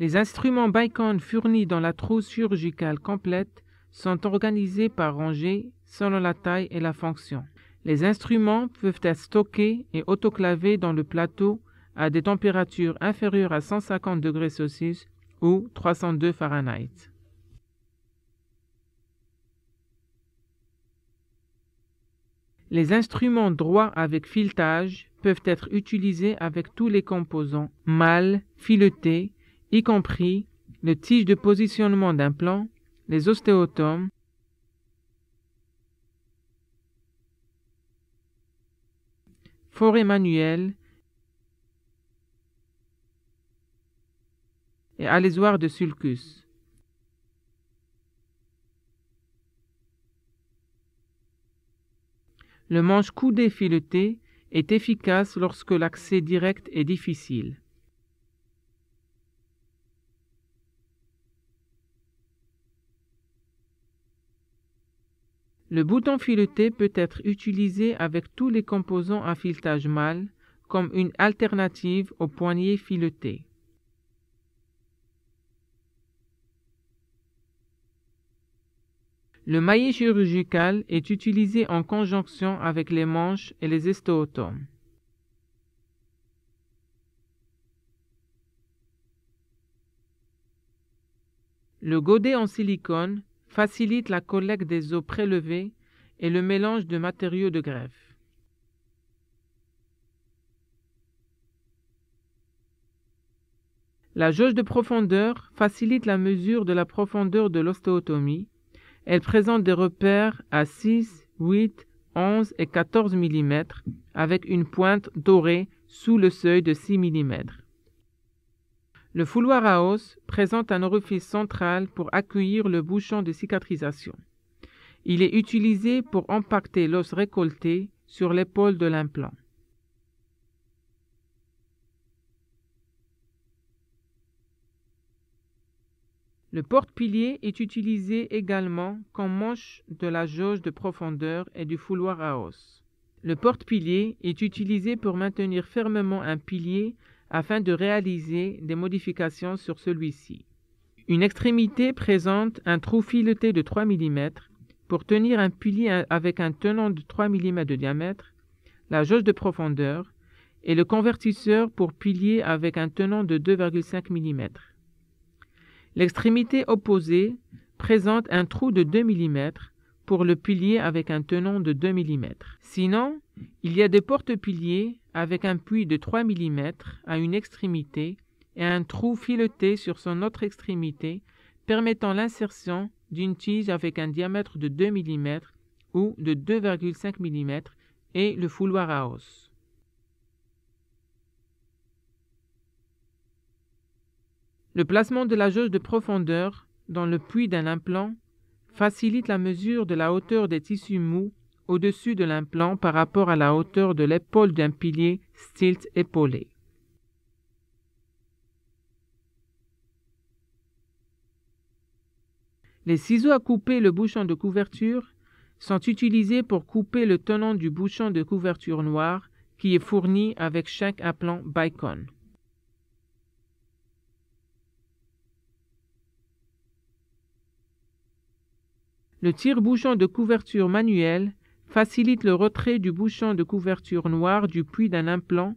Les instruments Bicon fournis dans la trousse chirurgicale complète sont organisés par rangées selon la taille et la fonction. Les instruments peuvent être stockés et autoclavés dans le plateau à des températures inférieures à 150 degrés Celsius ou 302 Fahrenheit. Les instruments droits avec filetage peuvent être utilisés avec tous les composants, mâles, filetés, y compris le tige de positionnement d'un plan, les ostéotomes, forêt manuelle et alésoir de sulcus. Le manche-coudé fileté est efficace lorsque l'accès direct est difficile. Le bouton fileté peut être utilisé avec tous les composants à filetage mâle comme une alternative au poignet fileté. Le maillet chirurgical est utilisé en conjonction avec les manches et les estéotomes. Le godet en silicone facilite la collecte des eaux prélevées et le mélange de matériaux de greffe. La jauge de profondeur facilite la mesure de la profondeur de l'ostéotomie elle présente des repères à 6, 8, 11 et 14 mm avec une pointe dorée sous le seuil de 6 mm. Le fouloir à os présente un orifice central pour accueillir le bouchon de cicatrisation. Il est utilisé pour empacter l'os récolté sur l'épaule de l'implant. Le porte-pilier est utilisé également comme manche de la jauge de profondeur et du fouloir à os. Le porte-pilier est utilisé pour maintenir fermement un pilier afin de réaliser des modifications sur celui-ci. Une extrémité présente un trou fileté de 3 mm pour tenir un pilier avec un tenon de 3 mm de diamètre, la jauge de profondeur et le convertisseur pour pilier avec un tenon de 2,5 mm. L'extrémité opposée présente un trou de 2 mm pour le pilier avec un tenon de 2 mm. Sinon, il y a des porte-piliers avec un puits de 3 mm à une extrémité et un trou fileté sur son autre extrémité permettant l'insertion d'une tige avec un diamètre de 2 mm ou de 2,5 mm et le fouloir à os. Le placement de la jauge de profondeur dans le puits d'un implant facilite la mesure de la hauteur des tissus mous au-dessus de l'implant par rapport à la hauteur de l'épaule d'un pilier stilt épaulé. Les ciseaux à couper le bouchon de couverture sont utilisés pour couper le tenon du bouchon de couverture noir qui est fourni avec chaque implant Bicon. Le tire-bouchon de couverture manuel facilite le retrait du bouchon de couverture noir du puits d'un implant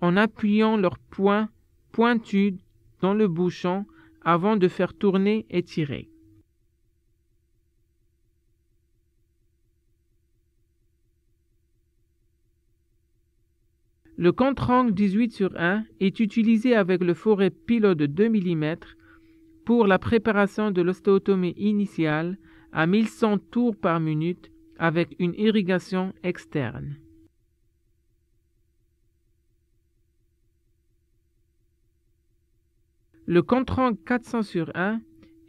en appuyant leur point pointu dans le bouchon avant de faire tourner et tirer. Le contre-angle 18 sur 1 est utilisé avec le forêt pilote de 2 mm pour la préparation de l'ostéotomie initiale à 1100 tours par minute avec une irrigation externe. Le contre-angle 400 sur 1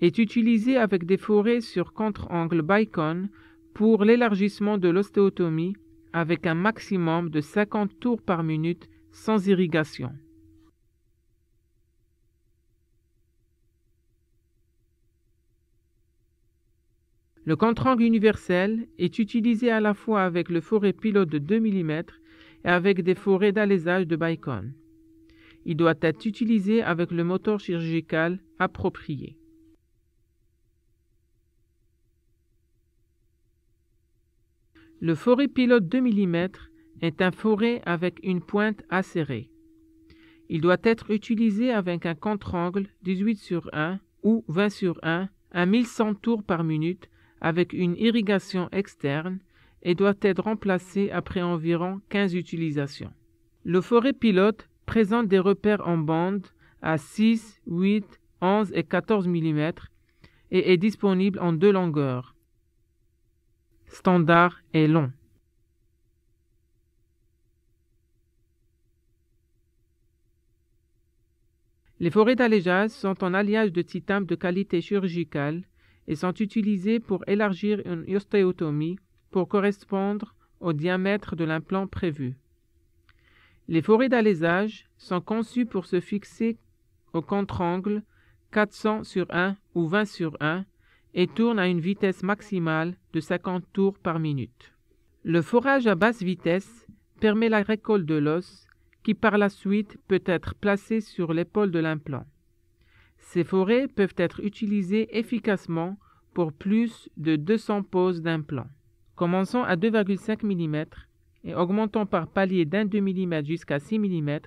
est utilisé avec des forêts sur contre-angle Bicon pour l'élargissement de l'ostéotomie avec un maximum de 50 tours par minute sans irrigation. Le contre-angle universel est utilisé à la fois avec le forêt pilote de 2 mm et avec des forêts d'alésage de Bicon. Il doit être utilisé avec le moteur chirurgical approprié. Le forêt pilote 2 mm est un forêt avec une pointe acérée. Il doit être utilisé avec un contre-angle 18 sur 1 ou 20 sur 1 à 1100 tours par minute avec une irrigation externe et doit être remplacé après environ 15 utilisations. Le forêt pilote présente des repères en bande à 6, 8, 11 et 14 mm et est disponible en deux longueurs. Standard et long. Les forêts d'allégeage sont en alliage de titane de qualité chirurgicale et sont utilisés pour élargir une ostéotomie pour correspondre au diamètre de l'implant prévu. Les forêts d'alésage sont conçues pour se fixer au contre-angle 400 sur 1 ou 20 sur 1 et tournent à une vitesse maximale de 50 tours par minute. Le forage à basse vitesse permet la récolte de l'os qui par la suite peut être placé sur l'épaule de l'implant. Ces forêts peuvent être utilisées efficacement pour plus de 200 poses d'implants. Commençons à 2,5 mm et augmentant par palier d'un 2 mm jusqu'à 6 mm,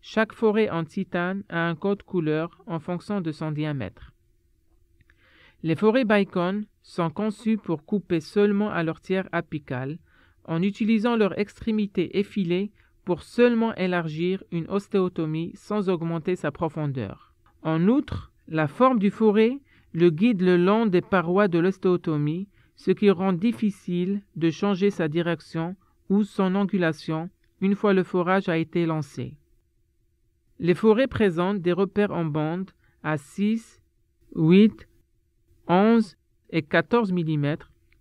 chaque forêt en titane a un code couleur en fonction de son diamètre. Les forêts Bicon sont conçues pour couper seulement à leur tiers apical, en utilisant leur extrémité effilée pour seulement élargir une ostéotomie sans augmenter sa profondeur. En outre, la forme du forêt le guide le long des parois de l'ostéotomie, ce qui rend difficile de changer sa direction ou son angulation une fois le forage a été lancé. Les forêts présentent des repères en bande à 6, 8, 11 et 14 mm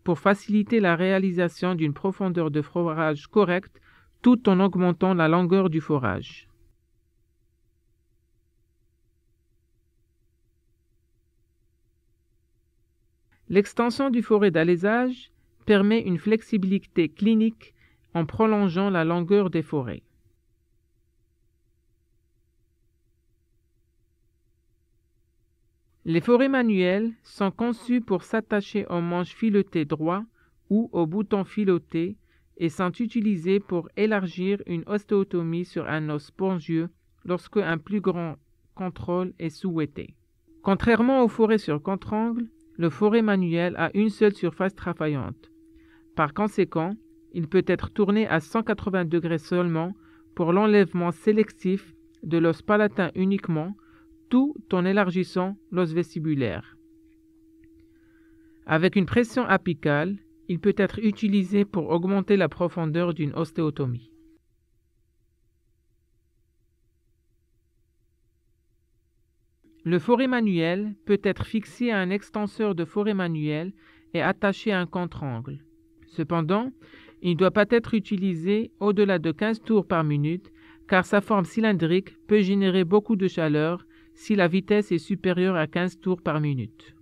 pour faciliter la réalisation d'une profondeur de forage correcte tout en augmentant la longueur du forage. L'extension du forêt d'alésage permet une flexibilité clinique en prolongeant la longueur des forêts. Les forêts manuelles sont conçues pour s'attacher aux manches filetées droit ou aux boutons filetés et sont utilisées pour élargir une ostéotomie sur un os spongieux lorsque un plus grand contrôle est souhaité. Contrairement aux forêts sur contre-angle, le forêt manuel a une seule surface travaillante. Par conséquent, il peut être tourné à 180 degrés seulement pour l'enlèvement sélectif de l'os palatin uniquement, tout en élargissant l'os vestibulaire. Avec une pression apicale, il peut être utilisé pour augmenter la profondeur d'une ostéotomie. Le forêt manuel peut être fixé à un extenseur de forêt manuel et attaché à un contre-angle. Cependant, il ne doit pas être utilisé au-delà de 15 tours par minute car sa forme cylindrique peut générer beaucoup de chaleur si la vitesse est supérieure à 15 tours par minute.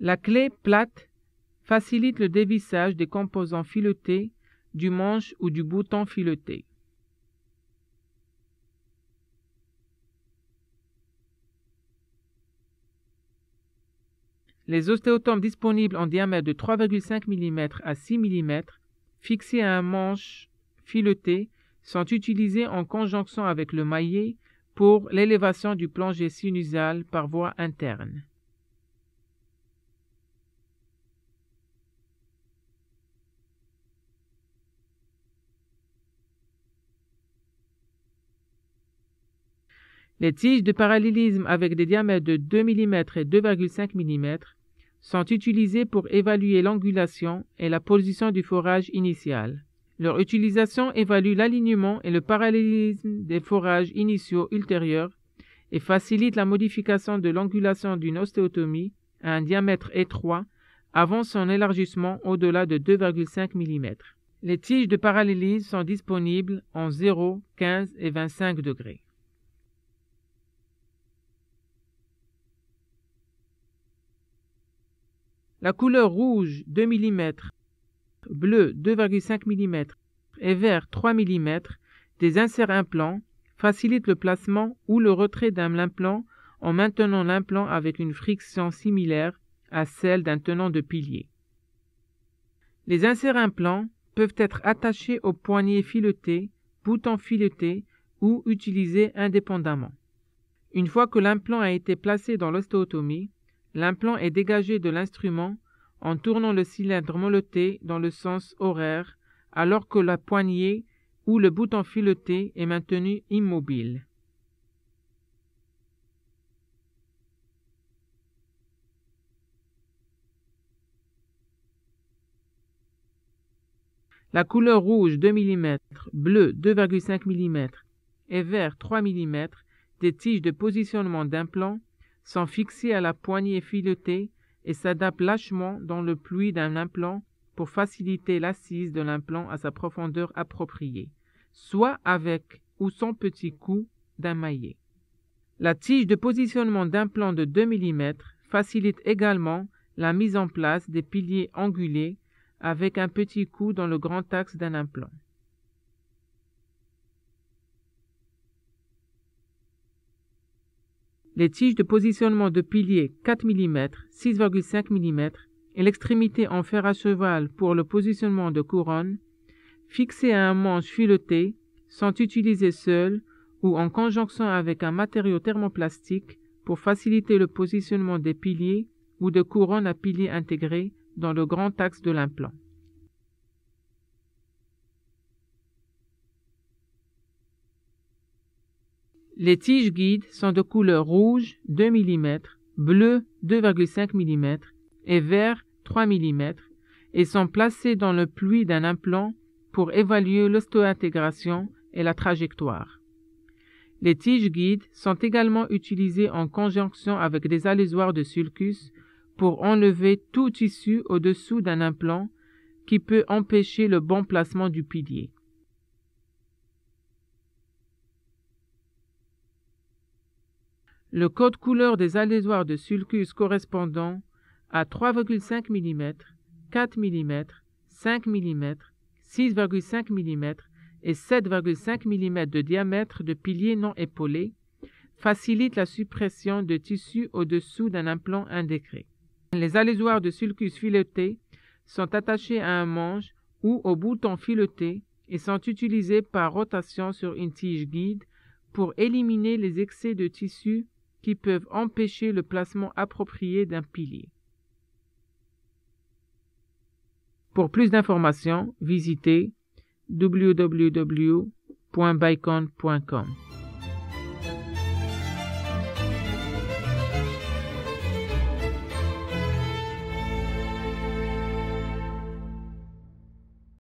La clé plate facilite le dévissage des composants filetés du manche ou du bouton fileté. Les ostéotomes disponibles en diamètre de 3,5 mm à 6 mm, fixés à un manche fileté, sont utilisés en conjonction avec le maillet pour l'élévation du plongée sinusal par voie interne. Les tiges de parallélisme avec des diamètres de 2 mm et 2,5 mm sont utilisées pour évaluer l'angulation et la position du forage initial. Leur utilisation évalue l'alignement et le parallélisme des forages initiaux ultérieurs et facilite la modification de l'angulation d'une ostéotomie à un diamètre étroit avant son élargissement au-delà de 2,5 mm. Les tiges de parallélisme sont disponibles en 0, 15 et 25 degrés. La couleur rouge 2 mm, bleu 2,5 mm et vert 3 mm des inserts implants facilite le placement ou le retrait d'un implant en maintenant l'implant avec une friction similaire à celle d'un tenant de pilier. Les inserts implants peuvent être attachés aux poignées filetées, boutons filetés ou utilisés indépendamment. Une fois que l'implant a été placé dans l'ostéotomie, L'implant est dégagé de l'instrument en tournant le cylindre molleté dans le sens horaire, alors que la poignée ou le bouton fileté est maintenu immobile. La couleur rouge 2 mm, bleu 2,5 mm et vert 3 mm des tiges de positionnement d'implant sont fixés à la poignée filetée et s'adaptent lâchement dans le pluie d'un implant pour faciliter l'assise de l'implant à sa profondeur appropriée, soit avec ou sans petit coup d'un maillet. La tige de positionnement d'implant de 2 mm facilite également la mise en place des piliers angulés avec un petit coup dans le grand axe d'un implant. les tiges de positionnement de piliers 4 mm, 6,5 mm et l'extrémité en fer à cheval pour le positionnement de couronne, fixées à un manche fileté, sont utilisées seules ou en conjonction avec un matériau thermoplastique pour faciliter le positionnement des piliers ou de couronnes à piliers intégrés dans le grand axe de l'implant. Les tiges guides sont de couleur rouge 2 mm, bleu 2,5 mm et vert 3 mm et sont placées dans le pluie d'un implant pour évaluer l'ostéointégration et la trajectoire. Les tiges guides sont également utilisées en conjonction avec des alésoirs de sulcus pour enlever tout tissu au-dessous d'un implant qui peut empêcher le bon placement du pilier. Le code couleur des alésoirs de sulcus correspondant à 3,5 mm, 4 mm, 5 mm, 6,5 mm et 7,5 mm de diamètre de piliers non épaulés facilite la suppression de tissus au-dessous d'un implant indécret. Les alésoirs de sulcus filetés sont attachés à un manche ou au bouton fileté et sont utilisés par rotation sur une tige guide pour éliminer les excès de tissus qui peuvent empêcher le placement approprié d'un pilier. Pour plus d'informations, visitez www.bycon.com.